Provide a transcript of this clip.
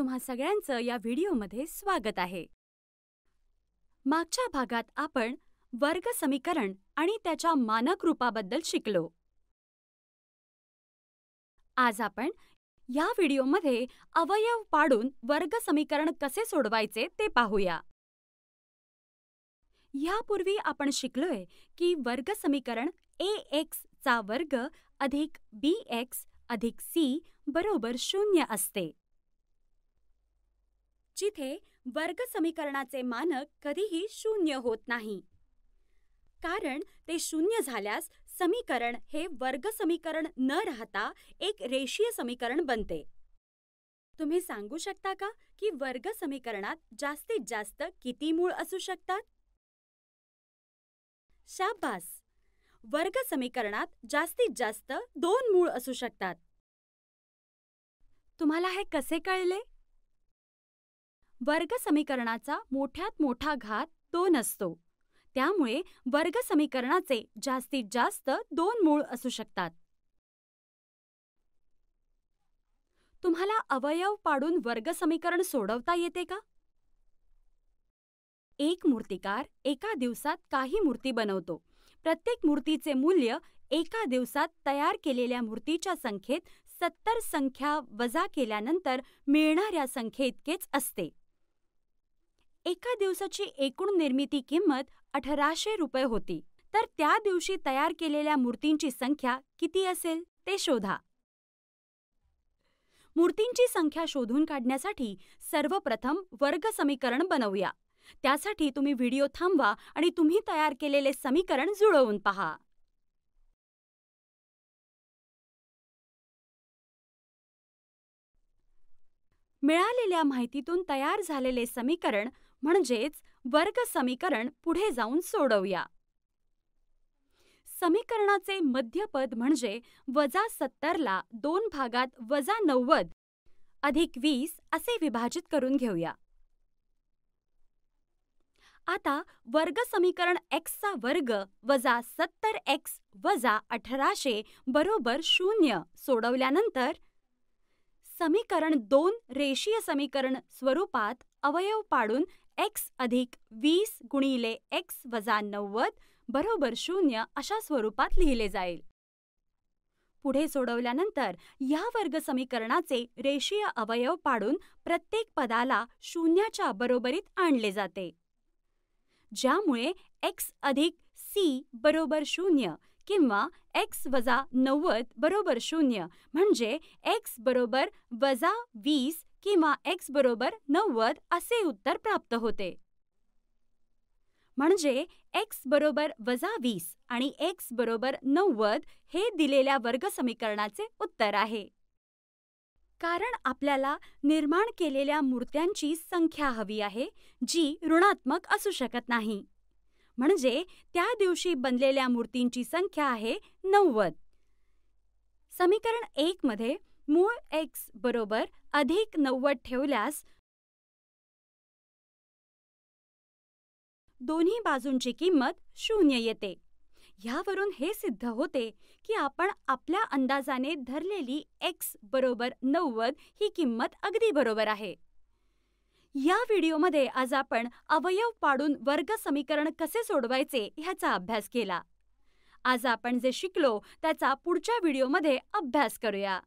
तुम्हा सगळ्यांचं या व्हिडिओमध्ये स्वागत आहे मागच्या भागात आपण वर्ग समीकरण आणि त्याच्या मानक रूपाबद्दल शिकलो आज आपण या व्हिडिओमध्ये अवयव पाडून वर्ग समीकरण कसे सोडवायचे ते पाहूया यापूर्वी आपण शिकलोय की वर्ग समीकरण ए एक्स चा वर्ग अधिक बी एक्स अधिक सी बरोबर शून्य असते जिथे वर्ग समीकरणाचे मानक कधीही शून्य होत नाही कारण ते शून्य झाल्यास समीकरण हे वर्ग समीकरण न राहता एक रेषीय समीकरण बनते तुम्ही सांगू शकता का की वर्ग समीकरणात जास्तीत जास्त किती मूळ असू शकतात शाबास वर्ग समीकरणात जास्तीत जास्त दोन मूळ असू शकतात तुम्हाला हे कसे कळले वर्गसमीकरणाचा मोठ्यात मोठा घात दोन असतो त्यामुळे वर्गसमीकरणाचे जास्तीत जास्त दोन मूळ असू शकतात तुम्हाला अवयव पाडून वर्गसमीकरण सोडवता येते का एक मूर्तिकार एका दिवसात काही मूर्ती बनवतो प्रत्येक मूर्तीचे मूल्य एका दिवसात तयार केलेल्या मूर्तीच्या संख्येत सत्तर संख्या वजा केल्यानंतर मिळणाऱ्या संख्येइतकेच असते एका दिवसाची एकूण निर्मिती किंमत अठराशे रुपये होती तर त्या दिवशी तयार केलेल्या मूर्तींची संख्या किती असेल ते शोधा मूर्तींची संख्या शोधून काढण्यासाठी सर्वप्रथम वर्ग समीकरण बनवूया त्यासाठी तुम्ही व्हिडिओ थांबवा आणि तुम्ही तयार केलेले समीकरण जुळवून पहा मिळालेल्या माहितीतून तयार झालेले समीकरण म्हणजेच वर्ग समीकरण पुढे जाऊन सोडवूया समीकरणाचे मध्यपद म्हणजे वजा सत्तरला दोन भागात वजा नव्वद अधिक वीस असे विभाजित करून घेऊया आता वर्ग समीकरण एक्सचा वर्ग वजा सत्तर एक्स वजा अठराशे बरोबर शून्य सोडवल्यानंतर समीकरण दोन रेषीय समीकरण स्वरूपात अवयव पाडून एक्स अधिक वीस गुणिले एक्स वजा नव्वद बरोबर शून्य अशा स्वरूपात लिहिले जाईल पुढे सोडवल्यानंतर या वर्ग समीकरणाचे रेषीय अवयव पाडून प्रत्येक पदाला शून्याच्या बरोबरीत आणले जाते ज्यामुळे एक्स अधिक सी बरोबर शून्य किंवा एक्स वजा नव्वद बरोबर शून्य म्हणजे एक्स बरोबर वजा वीस किंवा एक्स बरोबर नव्वद असे उत्तर प्राप्त होते म्हणजे एक्स बरोबर वजा वीस आणि एक्स बरोबर नव्वद हे दिलेल्या वर्ग समीकरणाचे उत्तर आहे कारण आपल्याला निर्माण केलेल्या मूर्त्यांची संख्या हवी आहे जी ऋणात्मक असू शकत नाही म्हणजे त्या दिवशी बनलेल्या मूर्तींची संख्या आहे नव्वद समीकरण एक मध्ये मूळ एक्स बरोबर अधिक नव्वद ठेवल्यास दोन्ही बाजूंची किंमत शून्य येते ह्यावरून हे सिद्ध होते की आपण आपल्या अंदाजाने धरलेली एक्स बरोबर नव्वद ही किंमत अगदी बरोबर आहे या व्हिडिओमध्ये आज आपण अवयव पाडून वर्ग समीकरण कसे सोडवायचे ह्याचा अभ्यास केला आज आपण जे शिकलो त्याचा पुढच्या व्हिडिओमध्ये अभ्यास करूया